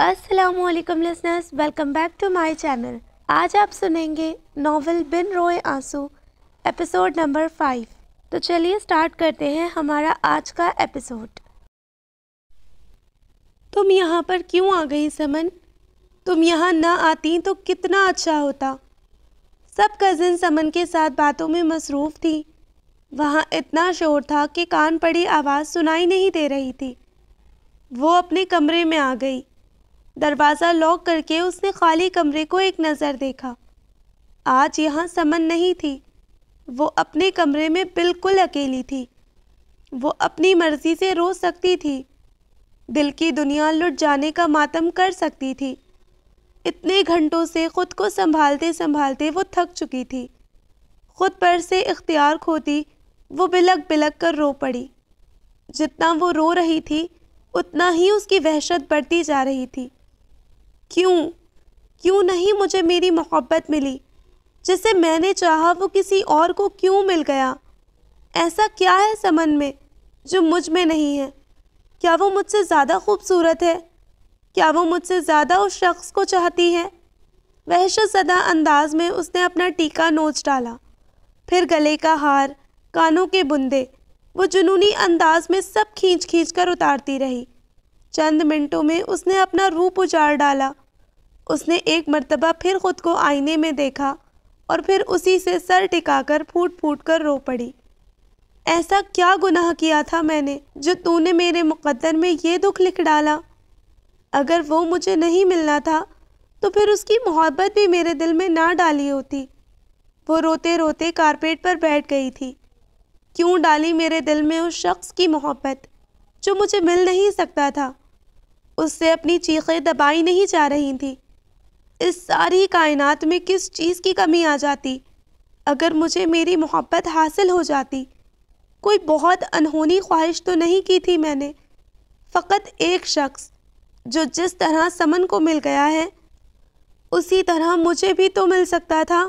वालेकुम listeners welcome back to my channel आज आप सुनेंगे नावल बिन Roye Aansoo episode number five तो चलिए स्टार्ट करते हैं हमारा आज का एपिसोड तुम यहाँ पर क्यों आ गई समन तुम यहाँ ना आती तो कितना अच्छा होता सब कज़न समन के साथ बातों में मसरूफ़ थी वहाँ इतना शोर था कि कान पड़ी आवाज़ सुनाई नहीं दे रही थी वो अपने कमरे में आ गई दरवाज़ा लॉक करके उसने खाली कमरे को एक नज़र देखा आज यहाँ समन नहीं थी वो अपने कमरे में बिल्कुल अकेली थी वो अपनी मर्ज़ी से रो सकती थी दिल की दुनिया लुट जाने का मातम कर सकती थी इतने घंटों से ख़ुद को संभालते संभालते वो थक चुकी थी ख़ुद पर से इख्तियार खोती वो बिलक बिलक कर रो पड़ी जितना वो रो रही थी उतना ही उसकी वहशत बढ़ती जा रही थी क्यों क्यों नहीं मुझे मेरी मोहब्बत मिली जिसे मैंने चाहा वो किसी और को क्यों मिल गया ऐसा क्या है समन में जो मुझ में नहीं है क्या वो मुझसे ज़्यादा खूबसूरत है क्या वो मुझसे ज़्यादा उस शख्स को चाहती है सदा अंदाज में उसने अपना टीका नोच डाला फिर गले का हार कानों के बुंदे वो जुनूनी अंदाज में सब खींच खींच कर उतारती रही चंद मिनटों में उसने अपना रूप उजाड़ डाला उसने एक मर्तबा फिर खुद को आईने में देखा और फिर उसी से सर टिकाकर फूट फूट कर रो पड़ी ऐसा क्या गुनाह किया था मैंने जो तूने मेरे मुकद्दर में ये दुख लिख डाला अगर वो मुझे नहीं मिलना था तो फिर उसकी मोहब्बत भी मेरे दिल में ना डाली होती वो रोते रोते कारपेट पर बैठ गई थी क्यों डाली मेरे दिल में उस शख्स की मोहब्बत जो मुझे मिल नहीं सकता था उससे अपनी चीखें दबाई नहीं जा रही थी इस सारी कायनात में किस चीज़ की कमी आ जाती अगर मुझे मेरी मोहब्बत हासिल हो जाती कोई बहुत अनहोनी ख्वाहिश तो नहीं की थी मैंने फ़कत एक शख्स जो जिस तरह समन को मिल गया है उसी तरह मुझे भी तो मिल सकता था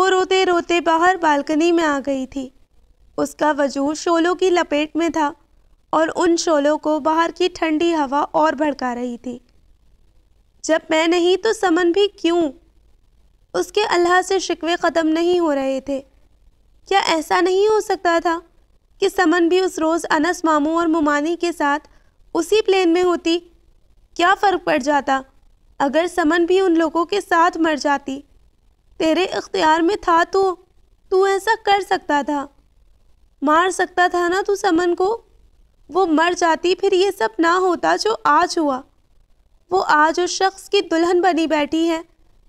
वो रोते रोते बाहर बालकनी में आ गई थी उसका वजूद शोलों की लपेट में था और उन शोलों को बाहर की ठंडी हवा और भड़का रही थी जब मैं नहीं तो समन भी क्यों उसके अल्लाह से शिकवे ख़त्म नहीं हो रहे थे क्या ऐसा नहीं हो सकता था कि समन भी उस रोज़ अनस मामू और मुमानी के साथ उसी प्लेन में होती क्या फ़र्क पड़ जाता अगर समन भी उन लोगों के साथ मर जाती तेरे इख्तियार में था तो तू ऐसा कर सकता था मार सकता था ना तू समन को वो मर जाती फिर ये सब ना होता जो आज हुआ वो आज उस शख्स की दुल्हन बनी बैठी है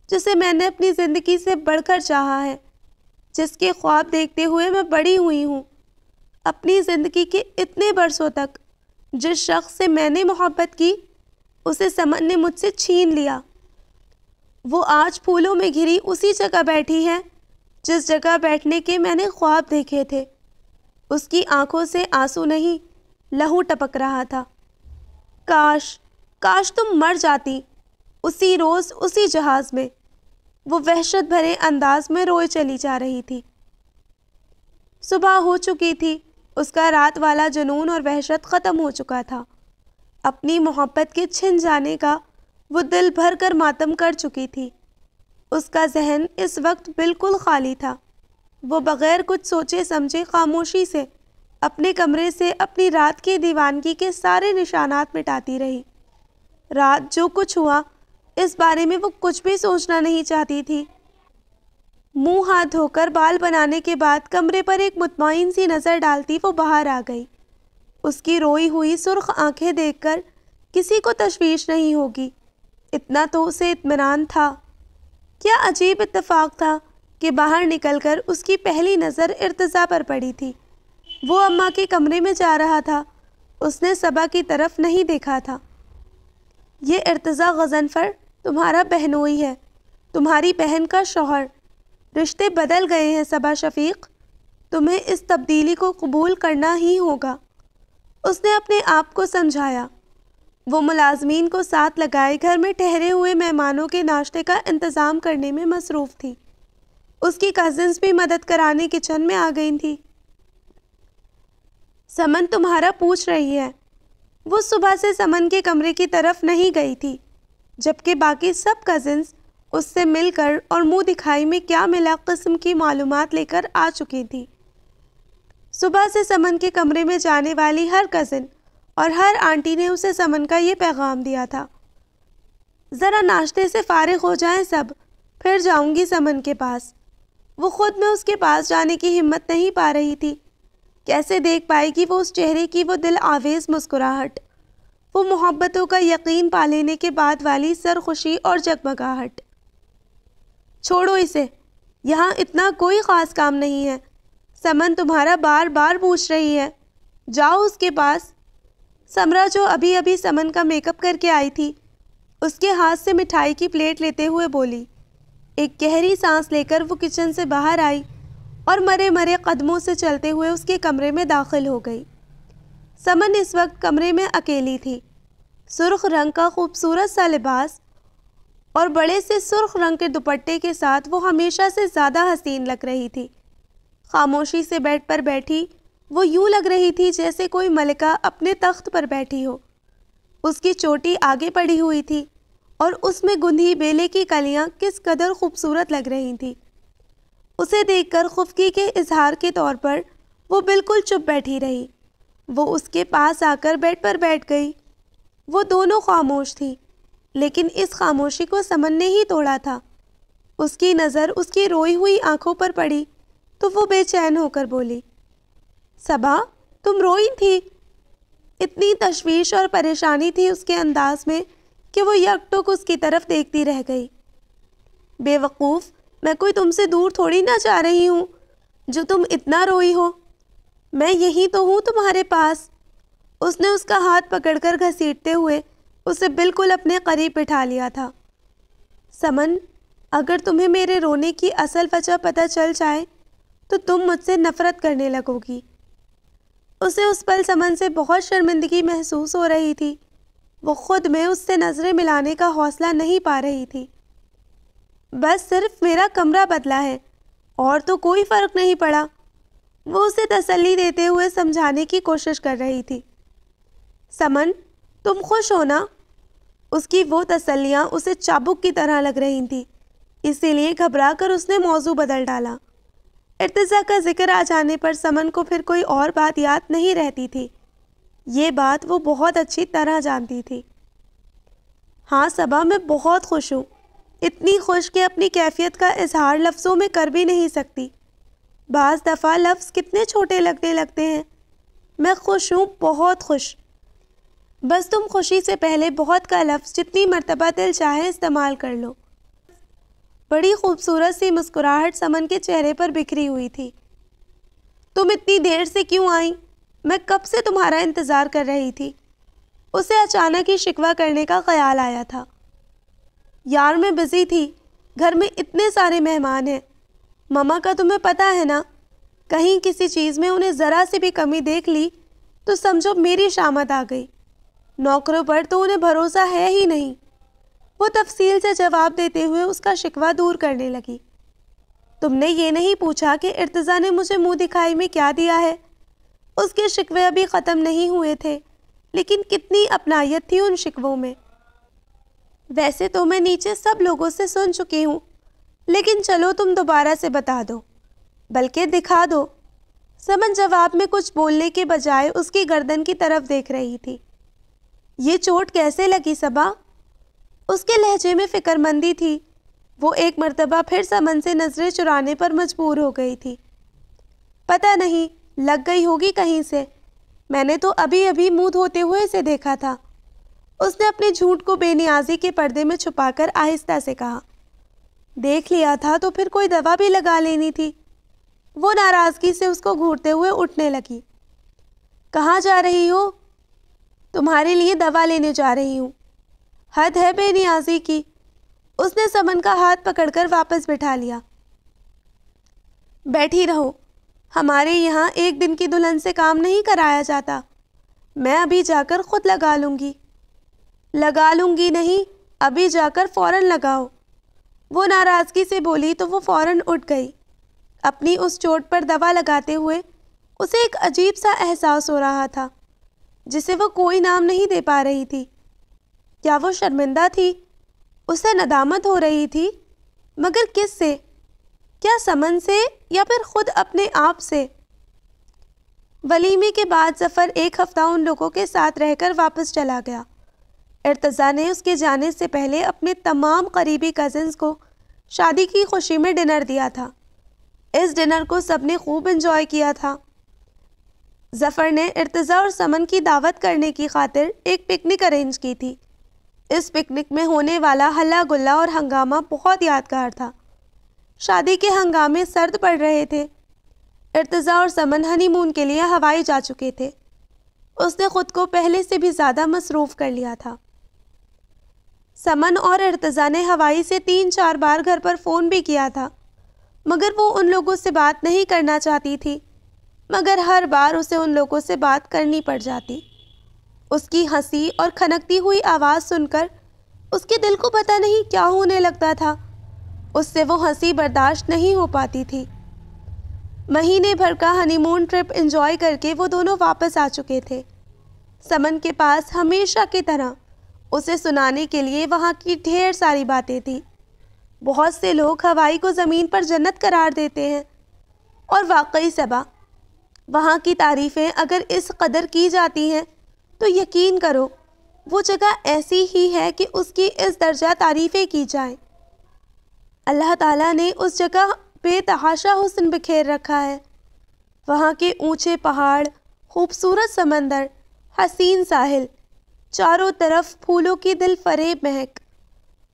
जिसे मैंने अपनी ज़िंदगी से बढ़कर चाहा है जिसके ख्वाब देखते हुए मैं बड़ी हुई हूँ अपनी ज़िंदगी के इतने बरसों तक जिस शख्स से मैंने मोहब्बत की उसे समन ने मुझसे छीन लिया वो आज फूलों में घिरी उसी जगह बैठी है जिस जगह बैठने के मैंने ख्वाब देखे थे उसकी आंखों से आंसू नहीं लहू टपक रहा था काश काश तुम मर जाती उसी रोज़ उसी जहाज़ में वो वहशत भरे अंदाज में रोए चली जा रही थी सुबह हो चुकी थी उसका रात वाला जुनून और वहशत ख़त्म हो चुका था अपनी मोहब्बत के छिन जाने का वो दिल भर कर मातम कर चुकी थी उसका जहन इस वक्त बिल्कुल खाली था वो बग़ैर कुछ सोचे समझे खामोशी से अपने कमरे से अपनी रात की दीवानगी के सारे निशानात मिटाती रही रात जो कुछ हुआ इस बारे में वो कुछ भी सोचना नहीं चाहती थी मुंह हाथ धोकर बाल बनाने के बाद कमरे पर एक मुतमिन सी नज़र डालती वो बाहर आ गई उसकी रोई हुई सुर्ख आंखें देखकर किसी को तशवीश नहीं होगी इतना तो उसे इतमान था क्या अजीब इत्तेफाक था कि बाहर निकलकर उसकी पहली नज़र इर्तज़ा पर पड़ी थी वो अम्मा के कमरे में जा रहा था उसने सबा की तरफ नहीं देखा था ये इर्तज़ा गजनफर तुम्हारा बहनोई है तुम्हारी बहन का शोहर रिश्ते बदल गए हैं सबा शफीक तुम्हें इस तब्दीली को कबूल करना ही होगा उसने अपने आप को समझाया वो मुलाजमीन को साथ लगाए घर में ठहरे हुए मेहमानों के नाश्ते का इंतज़ाम करने में मसरूफ़ थी उसकी कज़न्स भी मदद कराने किचन में आ गई थी समन तुम्हारा पूछ रही है वो सुबह से समन के कमरे की तरफ नहीं गई थी जबकि बाकी सब कज़िन्स उससे मिलकर और मुंह दिखाई में क्या मिला कस्म की मालूम लेकर आ चुकी थी सुबह से समन के कमरे में जाने वाली हर कज़िन और हर आंटी ने उसे समन का ये पैगाम दिया था ज़रा नाश्ते से फारग हो जाएं सब फिर जाऊंगी समन के पास वो ख़ुद में उसके पास जाने की हिम्मत नहीं पा रही थी कैसे देख पाएगी वो उस चेहरे की वो दिल आवेज़ मुस्कुराहट वो मोहब्बतों का यकीन पा लेने के बाद वाली सरखुशी और जगमगाहट छोड़ो इसे यहाँ इतना कोई ख़ास काम नहीं है समन तुम्हारा बार बार पूछ रही है जाओ उसके पास समरा जो अभी अभी समन का मेकअप करके आई थी उसके हाथ से मिठाई की प्लेट लेते हुए बोली एक गहरी सांस लेकर वो किचन से बाहर आई और मरे मरे कदमों से चलते हुए उसके कमरे में दाखिल हो गई समन इस वक्त कमरे में अकेली थी सुर्ख रंग का खूबसूरत सा लिबास और बड़े से सुर्ख रंग के दुपट्टे के साथ वो हमेशा से ज़्यादा हसीन लग रही थी खामोशी से बेड पर बैठी वो यूं लग रही थी जैसे कोई मलिका अपने तख्त पर बैठी हो उसकी चोटी आगे पड़ी हुई थी और उसमें गुंधी बेले की कलियां किस कदर खूबसूरत लग रही थी उसे देखकर खुफकी के इजहार के तौर पर वो बिल्कुल चुप बैठी रही वो उसके पास आकर बेड पर बैठ गई वो दोनों खामोश थी लेकिन इस खामोशी को समन ने ही तोड़ा था उसकी नज़र उसकी रोई हुई आंखों पर पड़ी तो वो बेचैन होकर बोली सबा तुम रोई थी इतनी तशवीश और परेशानी थी उसके अंदाज में कि वो यकटुक उसकी तरफ देखती रह गई बेवकूफ़ मैं कोई तुमसे दूर थोड़ी ना जा रही हूँ जो तुम इतना रोई हो मैं यहीं तो हूँ तुम्हारे पास उसने उसका हाथ पकड़कर घसीटते हुए उसे बिल्कुल अपने करीब बिठा लिया था समन अगर तुम्हें मेरे रोने की असल वजह पता चल जाए तो तुम मुझसे नफ़रत करने लगोगी उसे उस पल समन से बहुत शर्मिंदगी महसूस हो रही थी वो ख़ुद में उससे नज़रें मिलाने का हौसला नहीं पा रही थी बस सिर्फ मेरा कमरा बदला है और तो कोई फ़र्क नहीं पड़ा वो उसे तसल्ली देते हुए समझाने की कोशिश कर रही थी समन तुम खुश हो ना उसकी वो तसल्लियाँ उसे चाबुक की तरह लग रही थी इसीलिए घबरा कर उसने मौजू बदल डाला इर्तज़ा का जिक्र आ जाने पर समन को फिर कोई और बात याद नहीं रहती थी ये बात वो बहुत अच्छी तरह जानती थी हाँ सबा मैं बहुत खुश हूँ इतनी खुश कि अपनी कैफियत का इजहार लफ्ज़ों में कर भी नहीं सकती बाज़ दफ़ा लफ्ज़ कितने छोटे लगने लगते हैं मैं खुश हूँ बहुत खुश बस तुम खुशी से पहले बहुत का लफ्ज़ जितनी मरतबा दिल चाहे इस्तेमाल कर लो बड़ी खूबसूरत सी मुस्कुराहट समन के चेहरे पर बिखरी हुई थी तुम इतनी देर से क्यों आई मैं कब से तुम्हारा इंतज़ार कर रही थी उसे अचानक ही शिकवा करने का ख्याल आया था यार मैं बिज़ी थी घर में इतने सारे मेहमान हैं ममा का तुम्हें पता है ना कहीं किसी चीज़ में उन्हें ज़रा सी भी कमी देख ली तो समझो मेरी शामत आ गई नौकरों पर तो उन्हें भरोसा है ही नहीं वो तफसील से जवाब देते हुए उसका शिकवा दूर करने लगी तुमने ये नहीं पूछा कि इर्तज़ा ने मुझे मुंह दिखाई में क्या दिया है उसके शिकवे अभी ख़त्म नहीं हुए थे लेकिन कितनी अपनायत थी उन शिकवों में वैसे तो मैं नीचे सब लोगों से सुन चुकी हूँ लेकिन चलो तुम दोबारा से बता दो बल्कि दिखा दो समन जवाब में कुछ बोलने के बजाय उसकी गर्दन की तरफ देख रही थी ये चोट कैसे लगी सबा उसके लहजे में फिक्रमंदी थी वो एक मर्तबा फिर समन से नज़रें चुराने पर मजबूर हो गई थी पता नहीं लग गई होगी कहीं से मैंने तो अभी अभी मुँह धोते हुए इसे देखा था उसने अपने झूठ को बेनियाजी के पर्दे में छुपाकर आहिस्ता से कहा देख लिया था तो फिर कोई दवा भी लगा लेनी थी वो नाराज़गी से उसको घूरते हुए उठने लगी कहाँ जा रही हो तुम्हारे लिए दवा लेने जा रही हूँ हद है बेनियाजी की उसने समन का हाथ पकड़कर वापस बिठा लिया बैठी रहो हमारे यहाँ एक दिन की दुल्हन से काम नहीं कराया जाता मैं अभी जाकर खुद लगा लूँगी लगा लूँगी नहीं अभी जाकर फ़ौरन लगाओ वो नाराज़गी से बोली तो वो फ़ौरन उठ गई अपनी उस चोट पर दवा लगाते हुए उसे एक अजीब सा एहसास हो रहा था जिसे वो कोई नाम नहीं दे पा रही थी क्या वो शर्मिंदा थी उसे नदामत हो रही थी मगर किस से क्या समन से या फिर खुद अपने आप से वलीमे के बाद जफ़र एक हफ़्ता उन लोगों के साथ रहकर वापस चला गया अर्तज़ा ने उसके जाने से पहले अपने तमाम करीबी कज़न्स को शादी की खुशी में डिनर दिया था इस डिनर को सबने खूब इंजॉय किया था जफ़र ने अर्तज़ा और समन की दावत करने की खातिर एक पिकनिक अरेंज की थी इस पिकनिक में होने वाला हल्ला गुल्ला और हंगामा बहुत यादगार था शादी के हंगामे सर्द पड़ रहे थे अर्तज़ा और समन हनीमून के लिए हवाई जा चुके थे उसने ख़ुद को पहले से भी ज़्यादा मसरूफ़ कर लिया था समन और अर्तज़ा ने हवाई से तीन चार बार घर पर फ़ोन भी किया था मगर वो उन लोगों से बात नहीं करना चाहती थी मगर हर बार उसे उन लोगों से बात करनी पड़ जाती उसकी हंसी और खनकती हुई आवाज़ सुनकर उसके दिल को पता नहीं क्या होने लगता था उससे वो हंसी बर्दाश्त नहीं हो पाती थी महीने भर का हनीमून ट्रिप एंजॉय करके वो दोनों वापस आ चुके थे समन के पास हमेशा की तरह उसे सुनाने के लिए वहाँ की ढेर सारी बातें थी बहुत से लोग हवाई को ज़मीन पर जन्नत करार देते हैं और वाकई सबा वहाँ की तारीफ़ें अगर इस कदर की जाती हैं तो यकीन करो वो जगह ऐसी ही है कि उसकी इस दर्जा तारीफ़ें की जाएं। अल्लाह ताला ने उस जगह बेतहाशा हुसन बिखेर रखा है वहाँ के ऊंचे पहाड़ खूबसूरत समंदर हसीन साहिल चारों तरफ फूलों की दिल फरेब महक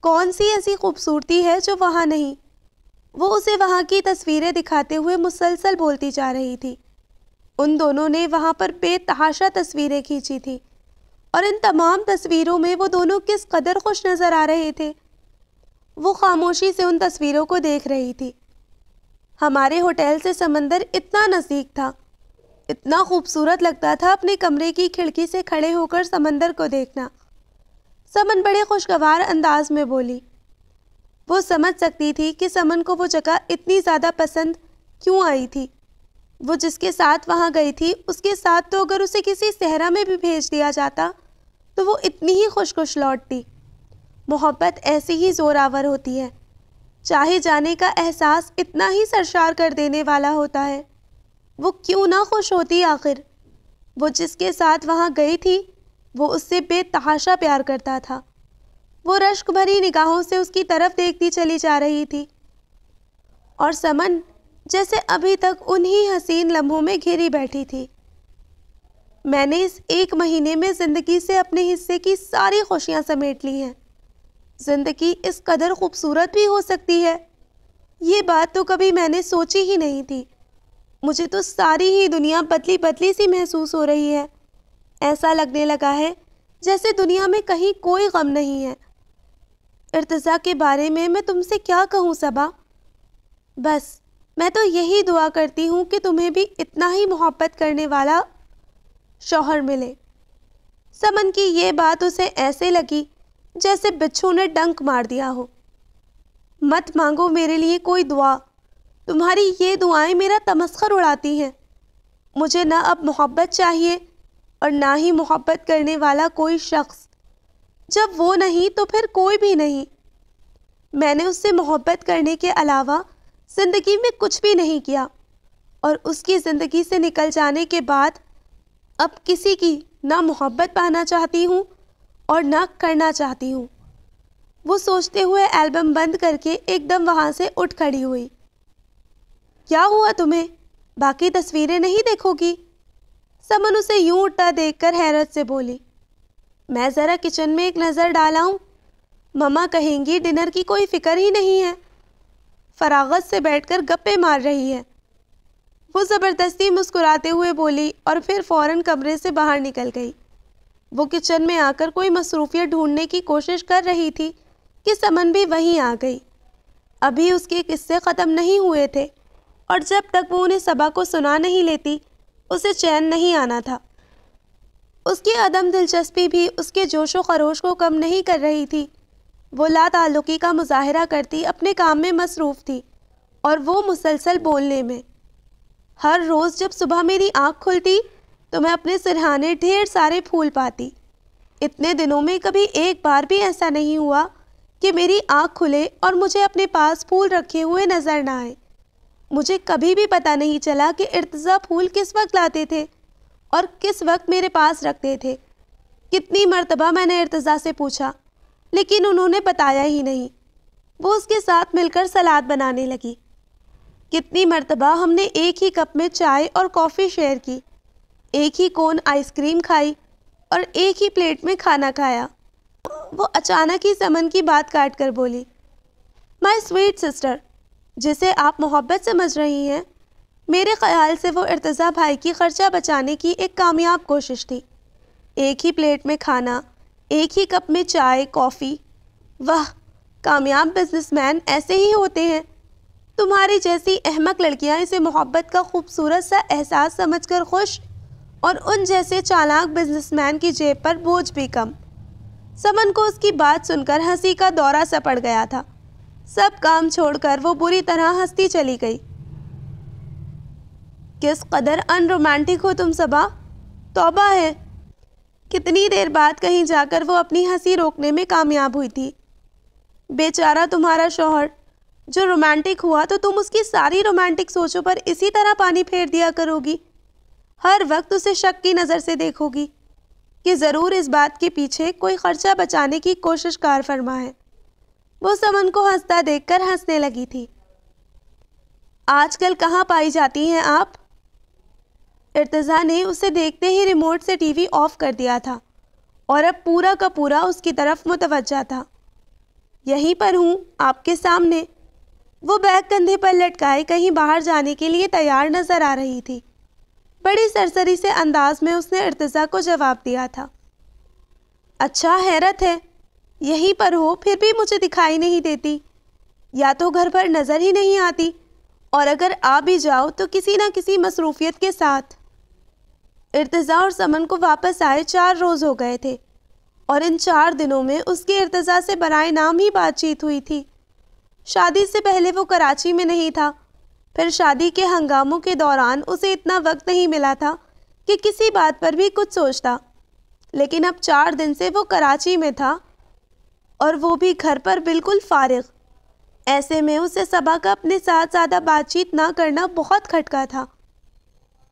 कौन सी ऐसी खूबसूरती है जो वहाँ नहीं वो उसे वहाँ की तस्वीरें दिखाते हुए मुसलसल बोलती जा रही थी उन दोनों ने वहाँ पर बेतहाशा तस्वीरें खींची थी और इन तमाम तस्वीरों में वो दोनों किस कदर खुश नज़र आ रहे थे वो खामोशी से उन तस्वीरों को देख रही थी हमारे होटल से समंदर इतना नज़दीक था इतना खूबसूरत लगता था अपने कमरे की खिड़की से खड़े होकर समंदर को देखना समन बड़े खुशगवार अंदाज में बोली वो समझ सकती थी कि समन को वो जगह इतनी ज़्यादा पसंद क्यों आई थी वो जिसके साथ वहाँ गई थी उसके साथ तो अगर उसे किसी सहरा में भी भेज दिया जाता तो वो इतनी ही खुश खुश लौटती मोहब्बत ऐसी ही जोरावर होती है चाहे जाने का एहसास इतना ही सरशार कर देने वाला होता है वो क्यों ना खुश होती आखिर वो जिसके साथ वहाँ गई थी वो उससे बेतहाशा प्यार करता था वो रश्क भरी निगाहों से उसकी तरफ देखती चली जा रही थी और समन जैसे अभी तक उन्हीं हसीन लम्हों में घिरी बैठी थी मैंने इस एक महीने में ज़िंदगी से अपने हिस्से की सारी खुशियाँ समेट ली हैं ज़िंदगी इस कदर खूबसूरत भी हो सकती है ये बात तो कभी मैंने सोची ही नहीं थी मुझे तो सारी ही दुनिया पतली पतली सी महसूस हो रही है ऐसा लगने लगा है जैसे दुनिया में कहीं कोई गम नहीं है इर्तज़ा के बारे में मैं तुमसे क्या कहूँ सबा बस मैं तो यही दुआ करती हूँ कि तुम्हें भी इतना ही मोहब्बत करने वाला शौहर मिले समन की ये बात उसे ऐसे लगी जैसे बिच्छू ने डंक मार दिया हो मत मांगो मेरे लिए कोई दुआ तुम्हारी ये दुआएं मेरा तमस्कर उड़ाती हैं मुझे ना अब मोहब्बत चाहिए और ना ही मोहब्बत करने वाला कोई शख्स जब वो नहीं तो फिर कोई भी नहीं मैंने उससे मोहब्बत करने के अलावा ज़िंदगी में कुछ भी नहीं किया और उसकी ज़िंदगी से निकल जाने के बाद अब किसी की ना मोहब्बत पाना चाहती हूँ और ना करना चाहती हूँ वो सोचते हुए एल्बम बंद करके एकदम वहाँ से उठ खड़ी हुई क्या हुआ तुम्हें बाकी तस्वीरें नहीं देखोगी समन उसे यूं उठता देखकर हैरत से बोली मैं ज़रा किचन में एक नज़र डाला हूँ ममा कहेंगी डिनर की कोई फ़िक्र ही नहीं है फरागत से बैठकर गप्पे मार रही है वो ज़बरदस्ती मुस्कुराते हुए बोली और फिर फौरन कमरे से बाहर निकल गई वो किचन में आकर कोई मसरूफियत ढूंढने की कोशिश कर रही थी कि समन भी वहीं आ गई अभी उसके किस्से ख़त्म नहीं हुए थे और जब तक वो उन्हें सभा को सुना नहीं लेती उसे चैन नहीं आना था उसकी अदम दिलचस्पी भी उसके जोश व खरोश को कम नहीं कर रही थी वो लातालुकी का मुजाहरा करती अपने काम में मसरूफ़ थी और वो मुसलसल बोलने में हर रोज़ जब सुबह मेरी आँख खुलती तो मैं अपने सिरहाने ढेर सारे फूल पाती इतने दिनों में कभी एक बार भी ऐसा नहीं हुआ कि मेरी आँख खुले और मुझे अपने पास फूल रखे हुए नज़र ना आए मुझे कभी भी पता नहीं चला कि इर्तज़ा फूल किस वक्त लाते थे और किस वक्त मेरे पास रखते थे कितनी मर्तबा मैंने इर्तज़ा से पूछा लेकिन उन्होंने बताया ही नहीं वो उसके साथ मिलकर सलाद बनाने लगी कितनी मर्तबा हमने एक ही कप में चाय और कॉफ़ी शेयर की एक ही कोन आइसक्रीम खाई और एक ही प्लेट में खाना खाया वो अचानक ही समन की बात काट कर बोली माई स्वीट सिस्टर जिसे आप मोहब्बत समझ रही हैं मेरे ख्याल से वो इर्तज़ा भाई की ख़र्चा बचाने की एक कामयाब कोशिश थी एक ही प्लेट में खाना एक ही कप में चाय कॉफ़ी वाह कामयाब बिजनेसमैन ऐसे ही होते हैं तुम्हारी जैसी अहमक लड़कियां इसे मोहब्बत का खूबसूरत सा एहसास समझकर खुश और उन जैसे चालाक बिजनेसमैन की जेब पर बोझ भी कम समन को उसकी बात सुनकर हंसी का दौरा सपड़ गया था सब काम छोड़कर वो बुरी तरह हंसती चली गई किस कदर अनरोमांटिक हो तुम सबा तोबा है कितनी देर बाद कहीं जाकर वो अपनी हंसी रोकने में कामयाब हुई थी बेचारा तुम्हारा शोहर जो रोमांटिक हुआ तो तुम उसकी सारी रोमांटिक सोचों पर इसी तरह पानी फेर दिया करोगी हर वक्त उसे शक की नज़र से देखोगी कि ज़रूर इस बात के पीछे कोई ख़र्चा बचाने की कोशिश कार फरमा है वो समन को हंसता देखकर हंसने लगी थी आजकल कहाँ पाई जाती हैं आप इर्तज़ा ने उसे देखते ही रिमोट से टीवी ऑफ कर दिया था और अब पूरा का पूरा उसकी तरफ मुतवजा था यहीं पर हूँ आपके सामने वो बैग कंधे पर लटकाए कहीं बाहर जाने के लिए तैयार नज़र आ रही थी बड़ी सरसरी से अंदाज में उसने इर्तज़ा को जवाब दिया था अच्छा हैरत है यहीं पर हो फिर भी मुझे दिखाई नहीं देती या तो घर पर नज़र ही नहीं आती और अगर आ भी जाओ तो किसी ना किसी मसरूफियत के साथ इर्तज़ा और समन को वापस आए चार रोज़ हो गए थे और इन चार दिनों में उसके इर्तज़ा से बरए नाम ही बातचीत हुई थी शादी से पहले वो कराची में नहीं था फिर शादी के हंगामों के दौरान उसे इतना वक्त नहीं मिला था कि किसी बात पर भी कुछ सोचता लेकिन अब चार दिन से वो कराची में था और वो भी घर पर बिल्कुल फारग ऐसे में उसे सबा का अपने साथ ज़्यादा बातचीत ना करना बहुत खटका था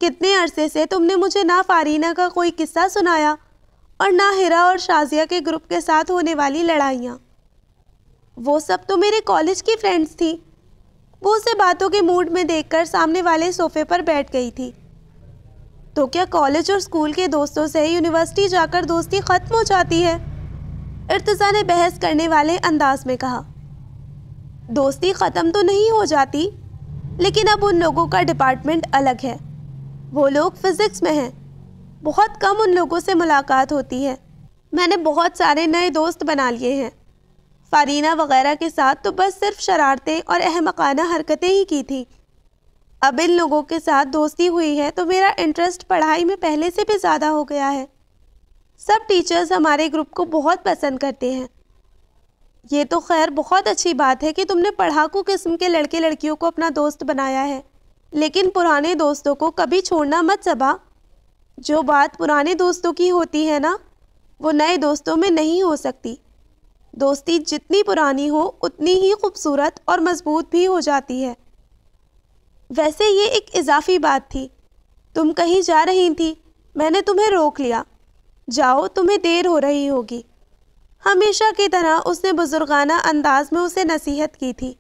कितने अरसे से तुमने मुझे ना फारीना का कोई किस्सा सुनाया और ना हिरा और शाजिया के ग्रुप के साथ होने वाली लड़ाइयाँ वो सब तो मेरे कॉलेज की फ्रेंड्स थी वो उसे बातों के मूड में देखकर सामने वाले सोफे पर बैठ गई थी तो क्या कॉलेज और स्कूल के दोस्तों से यूनिवर्सिटी जाकर दोस्ती ख़त्म हो जाती है इर्तज़ा ने बहस करने वाले अंदाज में कहा दोस्ती ख़त्म तो नहीं हो जाती लेकिन अब उन लोगों का डिपार्टमेंट अलग है वो लोग फिज़िक्स में हैं बहुत कम उन लोगों से मुलाकात होती है मैंने बहुत सारे नए दोस्त बना लिए हैं फ़ारीना वगैरह के साथ तो बस सिर्फ शरारतें और अहमकाना हरकतें ही की थी अब इन लोगों के साथ दोस्ती हुई है तो मेरा इंटरेस्ट पढ़ाई में पहले से भी ज़्यादा हो गया है सब टीचर्स हमारे ग्रुप को बहुत पसंद करते हैं ये तो खैर बहुत अच्छी बात है कि तुमने पढ़ाकू किस्म के लड़के लड़कियों को अपना दोस्त बनाया है लेकिन पुराने दोस्तों को कभी छोड़ना मत सबा जो बात पुराने दोस्तों की होती है ना वो नए दोस्तों में नहीं हो सकती दोस्ती जितनी पुरानी हो उतनी ही खूबसूरत और मजबूत भी हो जाती है वैसे ये एक इजाफी बात थी तुम कहीं जा रही थी मैंने तुम्हें रोक लिया जाओ तुम्हें देर हो रही होगी हमेशा की तरह उसने बुजुर्गाना अंदाज में उसे नसीहत की थी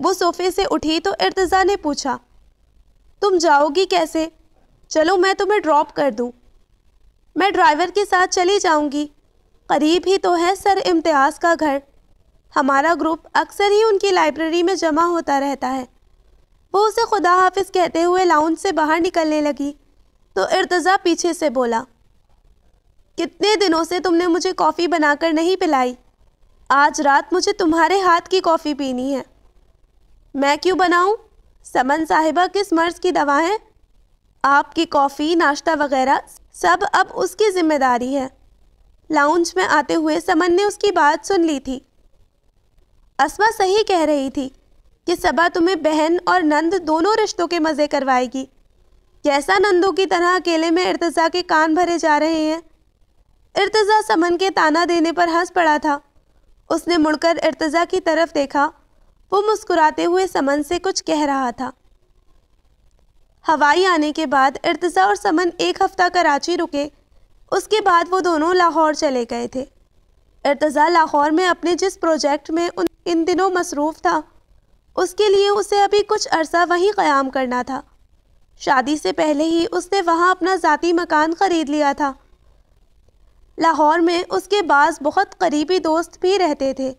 वो सोफे से उठी तो इर्तज़ा ने पूछा तुम जाओगी कैसे चलो मैं तुम्हें ड्रॉप कर दूँ मैं ड्राइवर के साथ चली जाऊँगी करीब ही तो है सर इम्तियाज़ का घर हमारा ग्रुप अक्सर ही उनकी लाइब्रेरी में जमा होता रहता है वो उसे खुदा हाफिज कहते हुए लाउंज से बाहर निकलने लगी तो इर्तज़ा पीछे से बोला कितने दिनों से तुमने मुझे कॉफ़ी बनाकर नहीं पिलाई आज रात मुझे तुम्हारे हाथ की कॉफ़ी पीनी है मैं क्यों बनाऊं? समन साहिबा किस मर्ज की दवा है आपकी कॉफ़ी नाश्ता वगैरह सब अब उसकी जिम्मेदारी है लाउंज में आते हुए समन ने उसकी बात सुन ली थी असमा सही कह रही थी कि सबा तुम्हें बहन और नंद दोनों रिश्तों के मज़े करवाएगी कैसा नंदों की तरह अकेले में इर्तज़ा के कान भरे जा रहे हैं इर्तज़ा समन के ताना देने पर हंस पड़ा था उसने मुड़कर इर्तज़ा की तरफ देखा वो मुस्कुराते हुए समन से कुछ कह रहा था हवाई आने के बाद इर्तज़ा और समन एक हफ़्ता कराची रुके उसके बाद वो दोनों लाहौर चले गए थे इर्तज़ा लाहौर में अपने जिस प्रोजेक्ट में उन इन दिनों मसरूफ़ था उसके लिए उसे अभी कुछ अरसा वहीं क़याम करना था शादी से पहले ही उसने वहाँ अपना ज़ाती मकान ख़रीद लिया था लाहौर में उसके बाद बहुत करीबी दोस्त भी रहते थे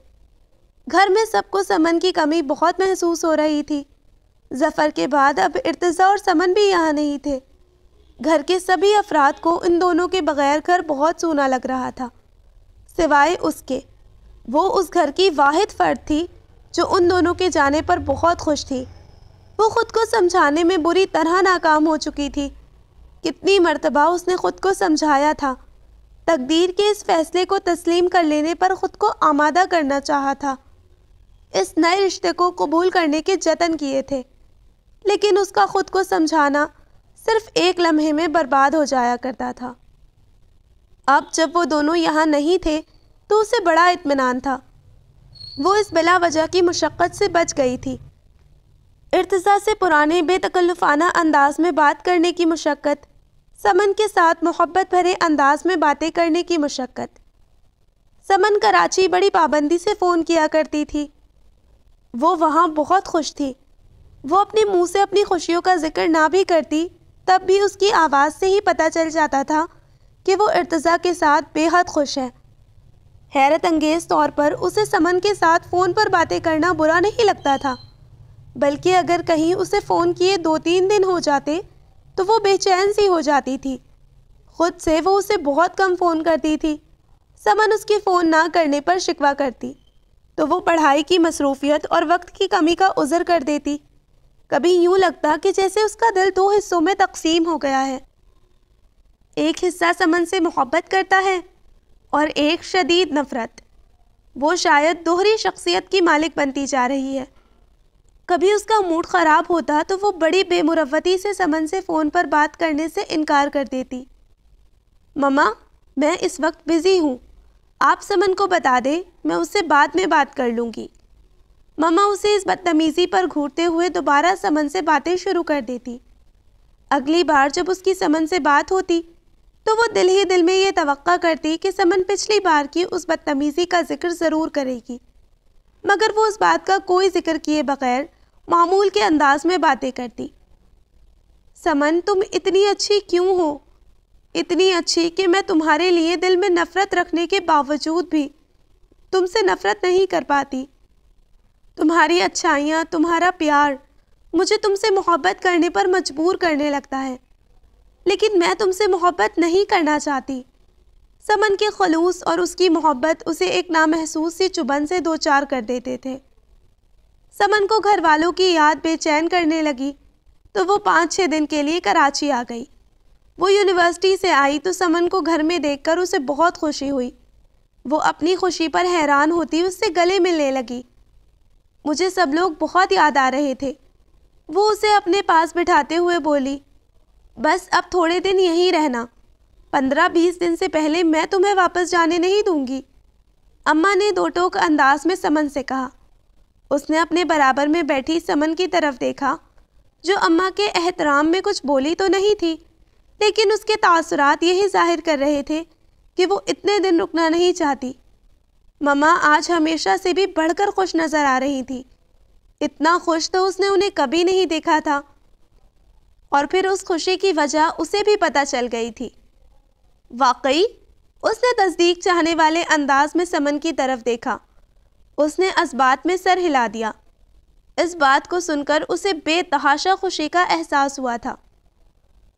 घर में सबको समन की कमी बहुत महसूस हो रही थी जफ़र के बाद अब इर्तज़ा और समन भी यहाँ नहीं थे घर के सभी अफराद को इन दोनों के बगैर घर बहुत सूना लग रहा था सिवाय उसके वो उस घर की वाहिद फ़र्द थी जो उन दोनों के जाने पर बहुत खुश थी वो ख़ुद को समझाने में बुरी तरह नाकाम हो चुकी थी कितनी मरतबा उसने ख़ुद को समझाया था तकदीर के इस फैसले को तस्लीम कर लेने पर ख़ुद को आमादा करना चाहा था इस नए रिश्ते को कबूल करने के जतन किए थे लेकिन उसका ख़ुद को समझाना सिर्फ एक लम्हे में बर्बाद हो जाया करता था अब जब वो दोनों यहाँ नहीं थे तो उसे बड़ा इतमान था वो इस बिला वजह की मशक्क़त से बच गई थी इर्तज़ा से पुराने बेतकल्लुफाना अंदाज में बात करने की मशक्क़त समन के साथ मोहब्बत भरे अंदाज में बातें करने की मशक्क़त समन कराची बड़ी पाबंदी से फ़ोन किया करती थी वो वहाँ बहुत खुश थी वो अपने मुंह से अपनी खुशियों का जिक्र ना भी करती तब भी उसकी आवाज़ से ही पता चल जाता था कि वो इर्तज़ा के साथ बेहद खुश है हैरत अंगेज़ तौर पर उसे समन के साथ फ़ोन पर बातें करना बुरा नहीं लगता था बल्कि अगर कहीं उसे फ़ोन किए दो तीन दिन हो जाते तो वो बेचैन सी हो जाती थी खुद से वो उसे बहुत कम फ़ोन करती थी समन उसकी फ़ोन ना करने पर शिकवा करती तो वो पढ़ाई की मसरूफियत और वक्त की कमी का उज़र कर देती कभी यूँ लगता कि जैसे उसका दिल दो हिस्सों में तकसीम हो गया है एक हिस्सा समन से मोहब्बत करता है और एक शदीद नफ़रत वो शायद दोहरी शख्सियत की मालिक बनती जा रही है कभी उसका मूड ख़राब होता तो वो बड़ी बेमुरवती से समन से फ़ोन पर बात करने से इनकार कर देती ममा मैं इस वक्त बिज़ी हूँ आप समन को बता दें मैं उससे बाद में बात कर लूँगी ममा उसे इस बदतमीज़ी पर घूरते हुए दोबारा समन से बातें शुरू कर देती अगली बार जब उसकी समन से बात होती तो वो दिल ही दिल में ये तवक्का करती कि समन पिछली बार की उस बदतमीज़ी का जिक्र ज़रूर करेगी मगर वो उस बात का कोई जिक्र किए बगैर मामूल के अंदाज में बातें करती समन तुम इतनी अच्छी क्यों हो इतनी अच्छी कि मैं तुम्हारे लिए दिल में नफ़रत रखने के बावजूद भी तुमसे नफ़रत नहीं कर पाती तुम्हारी अच्छाइयाँ तुम्हारा प्यार मुझे तुमसे मोहब्बत करने पर मजबूर करने लगता है लेकिन मैं तुमसे मोहब्बत नहीं करना चाहती समन के खलूस और उसकी मोहब्बत उसे एक नामहसूस सी चुबन से दो चार कर देते थे समन को घर वालों की याद बेचैन करने लगी तो वो पाँच छः दिन के लिए कराची आ गई वो यूनिवर्सिटी से आई तो समन को घर में देखकर उसे बहुत खुशी हुई वो अपनी खुशी पर हैरान होती उससे गले मिलने लगी मुझे सब लोग बहुत याद आ रहे थे वो उसे अपने पास बिठाते हुए बोली बस अब थोड़े दिन यहीं रहना पंद्रह बीस दिन से पहले मैं तुम्हें वापस जाने नहीं दूंगी अम्मा ने दो टोक अंदाज में समन से कहा उसने अपने बराबर में बैठी समन की तरफ देखा जो अम्मा के एहतराम में कुछ बोली तो नहीं थी लेकिन उसके तासरात यही जाहिर कर रहे थे कि वो इतने दिन रुकना नहीं चाहती ममा आज हमेशा से भी बढ़कर खुश नज़र आ रही थी इतना खुश तो उसने उन्हें कभी नहीं देखा था और फिर उस खुशी की वजह उसे भी पता चल गई थी वाकई उसने तस्दीक चाहने वाले अंदाज में समन की तरफ देखा उसने बात में सर हिला दिया इस बात को सुनकर उसे बेतहाशा खुशी का एहसास हुआ था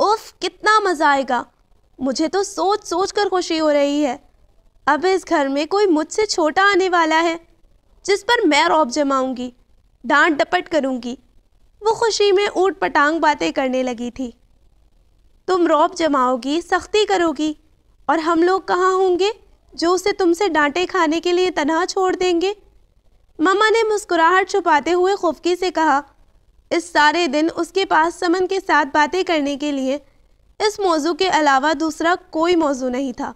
उफ कितना मज़ा आएगा मुझे तो सोच सोच कर खुशी हो रही है अब इस घर में कोई मुझसे छोटा आने वाला है जिस पर मैं रौब जमाऊंगी डांट डपट करूंगी वो खुशी में ऊट पटांग बातें करने लगी थी तुम रौब जमाओगी सख्ती करोगी और हम लोग कहाँ होंगे जो उसे तुमसे डांटे खाने के लिए तनहा छोड़ देंगे ममा ने मुस्कुराहट छुपाते हुए खुफकी से कहा इस सारे दिन उसके पास समन के साथ बातें करने के लिए इस मौजू के अलावा दूसरा कोई मौजू नहीं था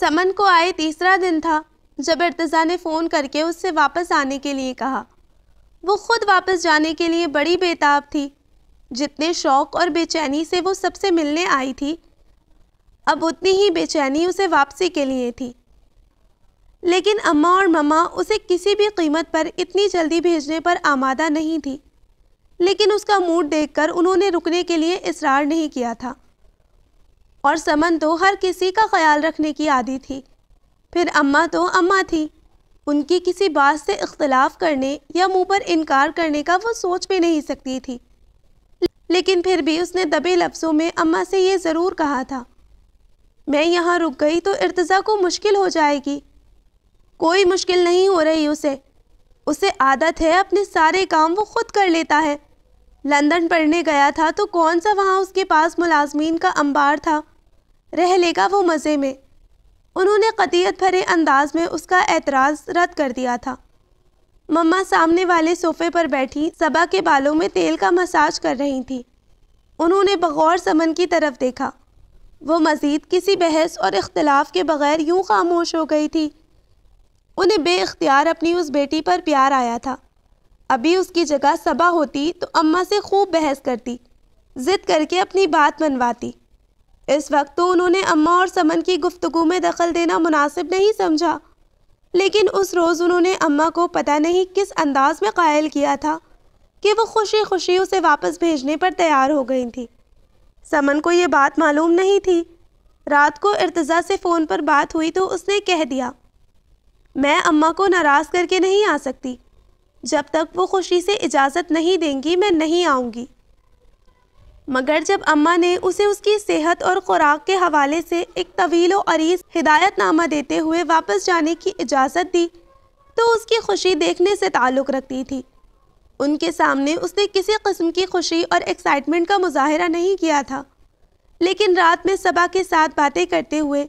समन को आए तीसरा दिन था जब इर्तज़ा ने फ़ोन करके उससे वापस आने के लिए कहा वो खुद वापस जाने के लिए बड़ी बेताब थी जितने शौक़ और बेचैनी से वो सबसे मिलने आई थी अब उतनी ही बेचैनी उसे वापसी के लिए थी लेकिन अम्मा और ममा उसे किसी भी कीमत पर इतनी जल्दी भेजने पर आमादा नहीं थी लेकिन उसका मूड देखकर उन्होंने रुकने के लिए इसरार नहीं किया था और समन तो हर किसी का ख्याल रखने की आदि थी फिर अम्मा तो अम्मा थी उनकी किसी बात से इख्तलाफ करने या मुंह पर इनकार करने का वो सोच भी नहीं सकती थी लेकिन फिर भी उसने दबे लफ्ज़ों में अम्मा से ये ज़रूर कहा था मैं यहाँ रुक गई तो इर्तज़ा को मुश्किल हो जाएगी कोई मुश्किल नहीं हो रही उसे उसे आदत है अपने सारे काम वो खुद कर लेता है लंदन पढ़ने गया था तो कौन सा वहाँ उसके पास मुलाजमीन का अंबार था रह लेगा वो मज़े में उन्होंने कतियत भरे अंदाज में उसका एतराज़ रद्द कर दिया था मम्मा सामने वाले सोफ़े पर बैठी सबा के बालों में तेल का मसाज कर रही थी उन्होंने बगौर समन की तरफ देखा वो मज़ीद किसी बहस और इख्तलाफ के बगैर यूं खामोश हो गई थी उन्हें बेख्तियार अपनी उस बेटी पर प्यार आया था अभी उसकी जगह सबा होती तो अम्मा से खूब बहस करती ज़िद करके अपनी बात मनवाती इस वक्त तो उन्होंने अम्मा और समन की गुफ्तगु में दखल देना मुनासिब नहीं समझा लेकिन उस रोज़ उन्होंने अम्मा को पता नहीं किस अंदाज में कायल किया था कि वो खुशी खुशी उसे वापस भेजने पर तैयार हो गई थी समन को ये बात मालूम नहीं थी रात को इर्तज़ा से फ़ोन पर बात हुई तो उसने कह दिया मैं अम्मा को नाराज़ करके नहीं आ सकती जब तक वो खुशी से इजाज़त नहीं देंगी मैं नहीं आऊँगी मगर जब अम्मा ने उसे उसकी सेहत और ख़ुराक के हवाले से एक तवील अरीज हिदायतनामा देते हुए वापस जाने की इजाज़त दी तो उसकी खुशी देखने से ताल्लुक़ रखती थी उनके सामने उसने किसी कस्म की खुशी और एक्साइटमेंट का मुजाहरा नहीं किया था लेकिन रात में सबा के साथ बातें करते हुए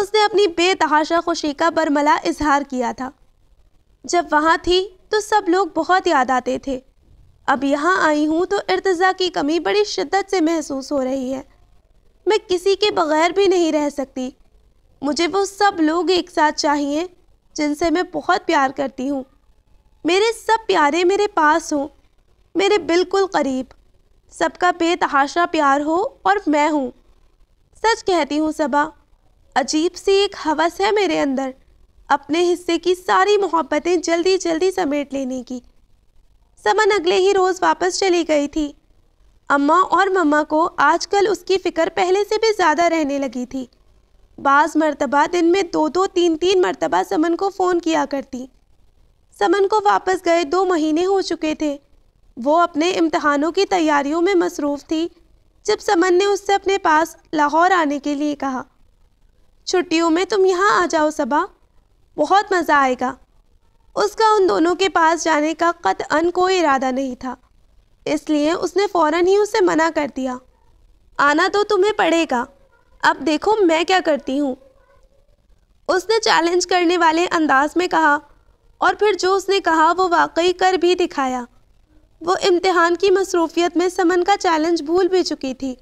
उसने अपनी बेतहाशा खुशी का बरमला इजहार किया था जब वहाँ थी तो सब लोग बहुत याद आते थे अब यहाँ आई हूँ तो इर्तज़ा की कमी बड़ी शिद्दत से महसूस हो रही है मैं किसी के बगैर भी नहीं रह सकती मुझे वो सब लोग एक साथ चाहिए जिनसे मैं बहुत प्यार करती हूँ मेरे सब प्यारे मेरे पास हों मेरे बिल्कुल करीब सबका बेतहाशा प्यार हो और मैं हूँ सच कहती हूँ सबा अजीब सी एक हवस है मेरे अंदर अपने हिस्से की सारी मोहब्बतें जल्दी जल्दी समेट लेने की समन अगले ही रोज़ वापस चली गई थी अम्मा और मम्मा को आजकल उसकी फ़िक्र पहले से भी ज़्यादा रहने लगी थी बाज़ मरतबा दिन में दो दो तीन तीन मरतबा समन को फ़ोन किया करती समन को वापस गए दो महीने हो चुके थे वो अपने इम्तहानों की तैयारियों में मसरूफ़ थी जब समन ने उससे अपने पास लाहौर आने के लिए कहा छुट्टियों में तुम यहाँ आ जाओ सबा बहुत मज़ा आएगा उसका उन दोनों के पास जाने का अन कोई इरादा नहीं था इसलिए उसने फ़ौरन ही उसे मना कर दिया आना तो तुम्हें पड़ेगा अब देखो मैं क्या करती हूँ उसने चैलेंज करने वाले अंदाज में कहा और फिर जो उसने कहा वो वाकई कर भी दिखाया वो इम्तिहान की मसरूफियत में समन का चैलेंज भूल भी चुकी थी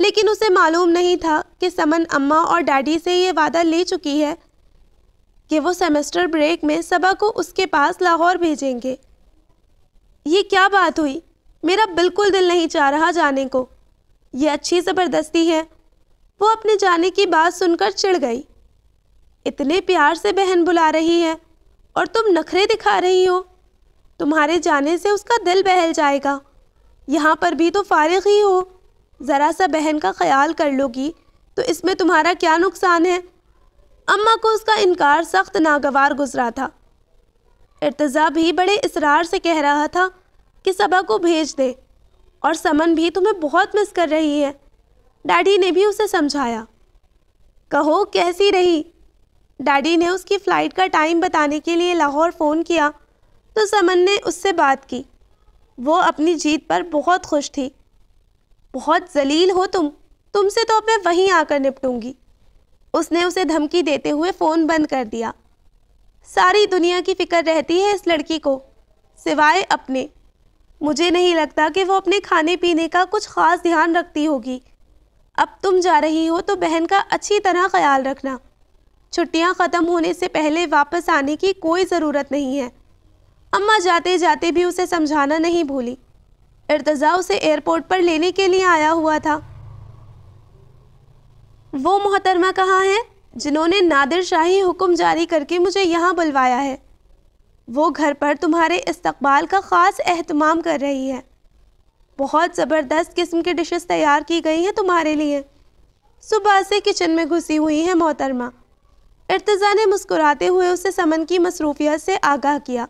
लेकिन उसे मालूम नहीं था कि समन अम्मा और डैडी से ये वादा ले चुकी है कि वो सेमेस्टर ब्रेक में सबा को उसके पास लाहौर भेजेंगे ये क्या बात हुई मेरा बिल्कुल दिल नहीं चाह रहा जाने को यह अच्छी ज़बरदस्ती है वो अपने जाने की बात सुनकर चिढ़ गई इतने प्यार से बहन बुला रही है और तुम नखरे दिखा रही हो तुम्हारे जाने से उसका दिल बहल जाएगा यहाँ पर भी तो फारिग ही हो ज़रा सा बहन का ख्याल कर लोगी तो इसमें तुम्हारा क्या नुकसान है अम्मा को उसका इनकार सख्त नागवार गुजरा था इर्तज़ा भी बड़े इसरार से कह रहा था कि सबा को भेज दे और समन भी तुम्हें बहुत मिस कर रही है डैडी ने भी उसे समझाया कहो कैसी रही डैडी ने उसकी फ़्लाइट का टाइम बताने के लिए लाहौर फ़ोन किया तो समन ने उससे बात की वो अपनी जीत पर बहुत खुश थी बहुत जलील हो तुम तुमसे तो अब मैं वहीं आकर निपटूंगी उसने उसे धमकी देते हुए फ़ोन बंद कर दिया सारी दुनिया की फ़िक्र रहती है इस लड़की को सिवाय अपने मुझे नहीं लगता कि वो अपने खाने पीने का कुछ ख़ास ध्यान रखती होगी अब तुम जा रही हो तो बहन का अच्छी तरह ख्याल रखना छुट्टियां ख़त्म होने से पहले वापस आने की कोई ज़रूरत नहीं है अम्मा जाते जाते भी उसे समझाना नहीं भूली इर्तज़ा उसे एयरपोर्ट पर लेने के लिए आया हुआ था वो मोहतरमा कहाँ हैं जिन्होंने नादिर शाही हुक्म जारी करके मुझे यहाँ बुलवाया है वो घर पर तुम्हारे इस्तकबाल का ख़ास अहतमाम कर रही है बहुत ज़बरदस्त किस्म के डिशेस तैयार की गई हैं तुम्हारे लिए सुबह से किचन में घुसी हुई है मोहतरमा इर्तज़ा ने मुस्कुराते हुए उसे समन की मसरूफियत से आगाह किया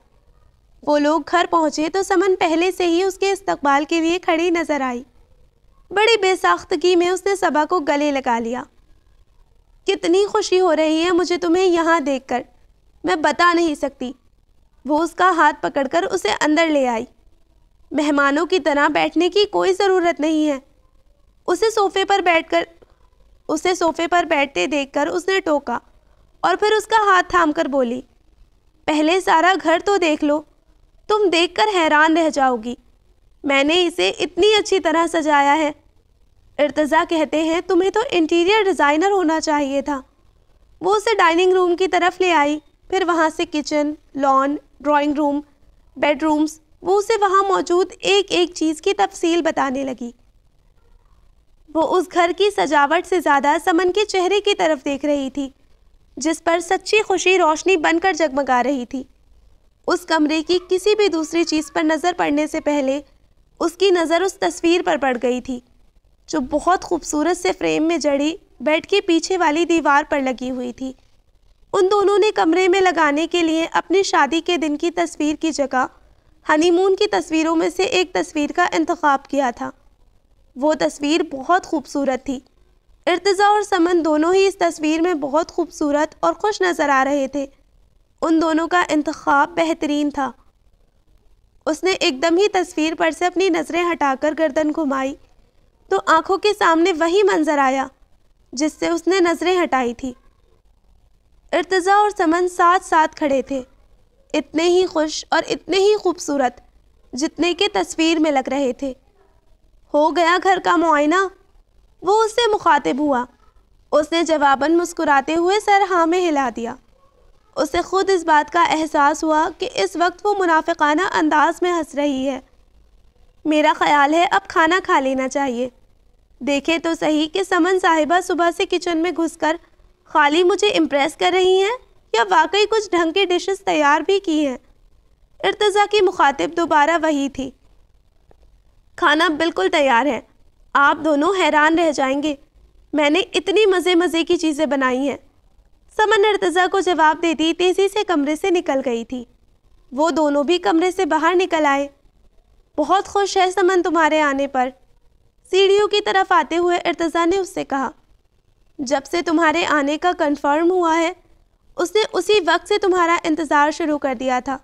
वो लोग घर पहुंचे तो समन पहले से ही उसके इस्तकबाल के लिए खड़ी नजर आई बड़ी बेसाख्तगी में उसने सबा को गले लगा लिया कितनी खुशी हो रही है मुझे तुम्हें यहाँ देख कर मैं बता नहीं सकती वो उसका हाथ पकड़कर उसे अंदर ले आई मेहमानों की तरह बैठने की कोई ज़रूरत नहीं है उसे सोफ़े पर बैठकर उसे सोफ़े पर बैठते देखकर उसने टोका और फिर उसका हाथ थाम कर बोली पहले सारा घर तो देख लो तुम देखकर हैरान रह जाओगी मैंने इसे इतनी अच्छी तरह सजाया है इर्तज़ा कहते हैं तुम्हें तो इंटीरियर डिज़ाइनर होना चाहिए था वो उसे डाइनिंग रूम की तरफ ले आई फिर वहाँ से kitchen lawn drawing room bedrooms वो उसे वहाँ मौजूद एक एक चीज़ की तफसील बताने लगी वो उस घर की सजावट से ज़्यादा समन के चेहरे की तरफ देख रही थी जिस पर सच्ची खुशी रोशनी बनकर जगमगा रही थी उस कमरे की किसी भी दूसरी चीज़ पर नज़र पड़ने से पहले उसकी नज़र उस तस्वीर पर पड़ गई थी जो बहुत खूबसूरत से फ्रेम में जड़ी बेड के पीछे वाली दीवार पर लगी हुई थी उन दोनों ने कमरे में लगाने के लिए अपनी शादी के दिन की तस्वीर की जगह हनीमून की तस्वीरों में से एक तस्वीर का इंतखब किया था वो तस्वीर बहुत खूबसूरत थी इर्तज़ा और समन दोनों ही इस तस्वीर में बहुत खूबसूरत और खुश नज़र आ रहे थे उन दोनों का इंतखब बेहतरीन था उसने एकदम ही तस्वीर पर से अपनी नज़रें हटाकर गर्दन घुमाई तो आंखों के सामने वही मंज़र आया जिससे उसने नज़रें हटाई थी इर्तज़ा और समन साथ साथ खड़े थे इतने ही खुश और इतने ही खूबसूरत जितने के तस्वीर में लग रहे थे हो गया घर का मुआयना वो उससे मुखातिब हुआ उसने जवाबन मुस्कुराते हुए सर हाँ में हिला दिया उसे ख़ुद इस बात का एहसास हुआ कि इस वक्त वो मुनाफिकाना अंदाज में हंस रही है मेरा ख्याल है अब खाना खा लेना चाहिए देखे तो सही कि समन साहिबा सुबह से किचन में घुसकर खाली मुझे इम्प्रेस कर रही हैं या वाकई कुछ ढंग की डिशेस तैयार भी की हैं इर्तज़ा की मुखातिब दोबारा वही थी खाना बिल्कुल तैयार है आप दोनों हैरान रह जाएंगे मैंने इतनी मज़े मज़े की चीज़ें बनाई हैं समन अर्तजा को जवाब देती तेज़ी से कमरे से निकल गई थी वो दोनों भी कमरे से बाहर निकल आए बहुत खुश है समन तुम्हारे आने पर सीढ़ियों की तरफ आते हुए अर्तज़ा ने उससे कहा जब से तुम्हारे आने का कंफर्म हुआ है उसने उसी वक्त से तुम्हारा इंतज़ार शुरू कर दिया था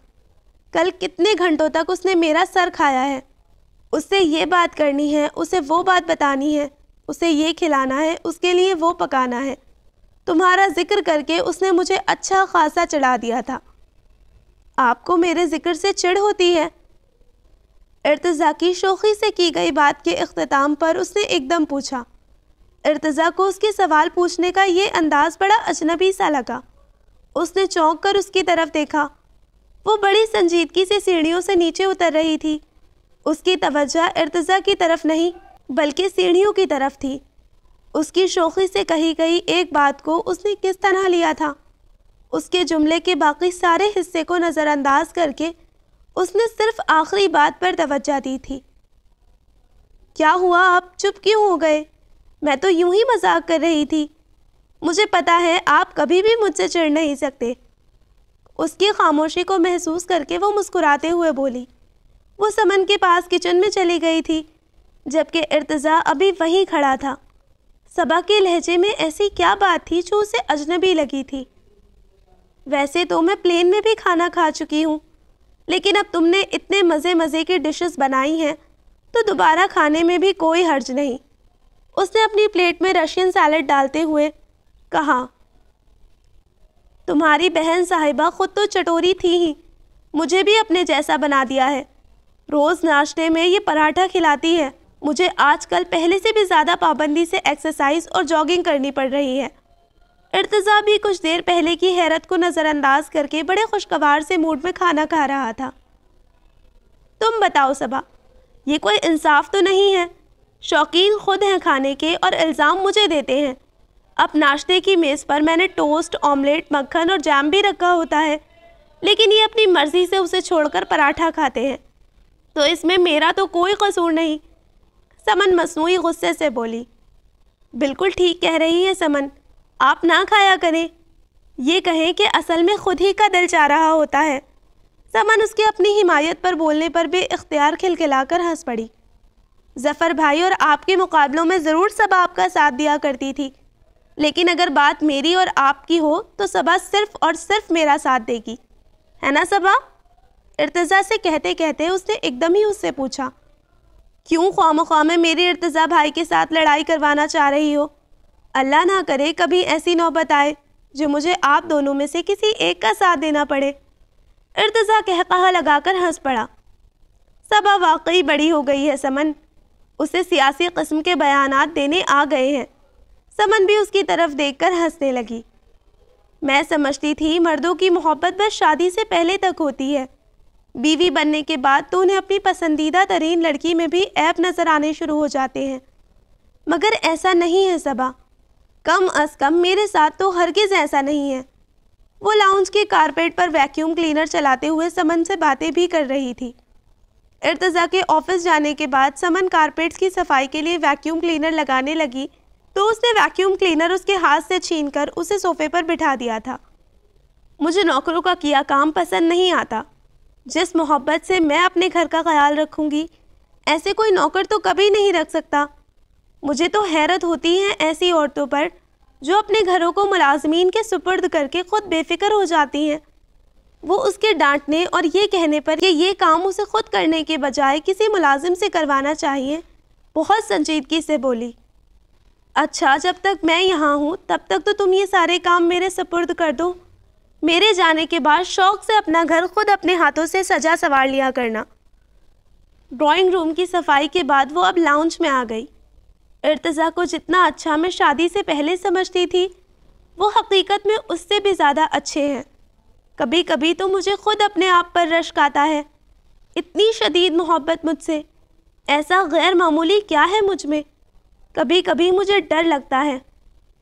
कल कितने घंटों तक उसने मेरा सर खाया है उससे ये बात करनी है उसे वो बात बतानी है उसे ये खिलाना है उसके लिए वो पकाना है तुम्हारा जिक्र करके उसने मुझे अच्छा खासा चढ़ा दिया था आपको मेरे जिक्र से चिड़ होती है इर्तज़ा की शोखी से की गई बात के अख्ताम पर उसने एकदम पूछा इर्तज़ा को उसके सवाल पूछने का ये अंदाज़ बड़ा अजनबी सा लगा उसने चौंक कर उसकी तरफ देखा वो बड़ी संजीदगी से सीढ़ियों से नीचे उतर रही थी उसकी तवज्जा इर्तज़ा की तरफ नहीं बल्कि सीढ़ियों की तरफ थी उसकी शोखी से कही गई एक बात को उसने किस तरह लिया था उसके जुमले के बाकी सारे हिस्से को नज़रअंदाज करके उसने सिर्फ आखिरी बात पर तवज्जो दी थी क्या हुआ आप चुप क्यों हो गए मैं तो यूं ही मजाक कर रही थी मुझे पता है आप कभी भी मुझसे चिढ़ नहीं सकते उसकी खामोशी को महसूस करके वो मुस्कुराते हुए बोली वो समन के पास किचन में चली गई थी जबकि इर्तज़ा अभी वहीं खड़ा था सबा के लहजे में ऐसी क्या बात थी जो उसे अजनबी लगी थी वैसे तो मैं प्लेन में भी खाना खा चुकी हूँ लेकिन अब तुमने इतने मज़े मज़े की डिशेस बनाई हैं तो दोबारा खाने में भी कोई हर्ज नहीं उसने अपनी प्लेट में रशियन सैलड डालते हुए कहा तुम्हारी बहन साहिबा ख़ुद तो चटोरी थी ही मुझे भी अपने जैसा बना दिया है रोज़ नाश्ते में ये पराठा खिलाती है मुझे आजकल पहले से भी ज़्यादा पाबंदी से एक्सरसाइज और जॉगिंग करनी पड़ रही है इर्तज़ा भी कुछ देर पहले की हैरत को नज़रअंदाज करके बड़े खुशगवार से मूड में खाना खा रहा था तुम बताओ सबा ये कोई इंसाफ तो नहीं है शौकीन खुद हैं खाने के और इल्ज़ाम मुझे देते हैं अब नाश्ते की मेज़ पर मैंने टोस्ट ऑमलेट मक्खन और जैम भी रखा होता है लेकिन ये अपनी मर्ज़ी से उसे छोड़कर पराठा खाते हैं तो इसमें मेरा तो कोई कसूर नहीं समन मसनू गुस्से से बोली बिल्कुल ठीक कह रही है समन आप ना खाया करें ये कहें कि असल में खुद ही का दिल चाह रहा होता है समन उसके अपनी हिमायत पर बोलने पर भी इख्तियार खिलखिलाकर हंस पड़ी जफ़र भाई और आपके मुकाबलों में ज़रूर सब आपका साथ दिया करती थी लेकिन अगर बात मेरी और आपकी हो तो सबा सिर्फ और सिर्फ मेरा साथ देगी है ना सबा इर्तज़ा से कहते कहते उसने एकदम ही उससे पूछा क्यों ख्वाम ख्वाम मेरे इर्तज़ा भाई के साथ लड़ाई करवाना चाह रही हो अल्लाह ना करे कभी ऐसी नौबत आए जो मुझे आप दोनों में से किसी एक का साथ देना पड़े इर्तज़ा लगा लगाकर हंस पड़ा सबा वाकई बड़ी हो गई है समन उसे सियासी कस्म के बयान देने आ गए हैं समन भी उसकी तरफ देखकर हंसने लगी मैं समझती थी मर्दों की मोहब्बत बस शादी से पहले तक होती है बीवी बनने के बाद तो उन्हें अपनी पसंदीदा तरीन लड़की में भी ऐप नज़र आने शुरू हो जाते हैं मगर ऐसा नहीं है सबा कम अज़ कम मेरे साथ तो हरगिज़ ऐसा नहीं है वो लाउंज के कारपेट पर वैक्यूम क्लीनर चलाते हुए समन से बातें भी कर रही थी इर्तज़ा के ऑफिस जाने के बाद समन कारपेट्स की सफाई के लिए वैक्यूम क्लीनर लगाने लगी तो उसने वैक्यूम क्लीनर उसके हाथ से कर उसे सोफे पर बिठा दिया था मुझे नौकरों का किया काम पसंद नहीं आता जिस मोहब्बत से मैं अपने घर का ख्याल रखूँगी ऐसे कोई नौकर तो कभी नहीं रख सकता मुझे तो हैरत होती है ऐसी औरतों पर जो अपने घरों को मुलाजमीन के सुपर्द करके ख़ुद बेफिक्र हो जाती हैं वो उसके डांटने और ये कहने पर कि ये काम उसे खुद करने के बजाय किसी मुलाजिम से करवाना चाहिए बहुत संजीदगी से बोली अच्छा जब तक मैं यहाँ हूँ तब तक तो तुम ये सारे काम मेरे सपुर्द कर दो मेरे जाने के बाद शौक से अपना घर खुद अपने हाथों से सजा सवार लिया करना ड्राइंग रूम की सफाई के बाद वो अब लाउंज में आ गई इर्तज़ा को जितना अच्छा मैं शादी से पहले समझती थी वो हकीकत में उससे भी ज़्यादा अच्छे हैं कभी कभी तो मुझे खुद अपने आप पर रश्क आता है इतनी शदीद मोहब्बत मुझसे ऐसा गैर मामूली क्या है मुझ में कभी कभी मुझे डर लगता है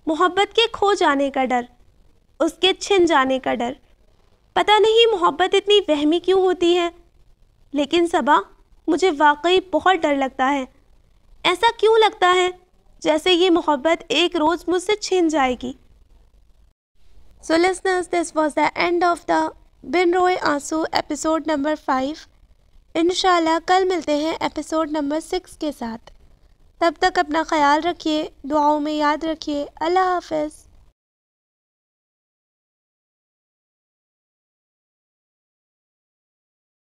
मोहब्बत के खो जाने का डर उसके छिन जाने का डर पता नहीं मोहब्बत इतनी वहमी क्यों होती है लेकिन सबा मुझे वाकई बहुत डर लगता है ऐसा क्यों लगता है जैसे ये मोहब्बत एक रोज़ मुझसे छिन जाएगी so listeners this was the end of the Bin Roye Aansoo episode number five इन कल मिलते हैं एपिसोड नंबर सिक्स के साथ तब तक अपना ख्याल रखिए दुआओं में याद रखिए अल्लाह हाफिज़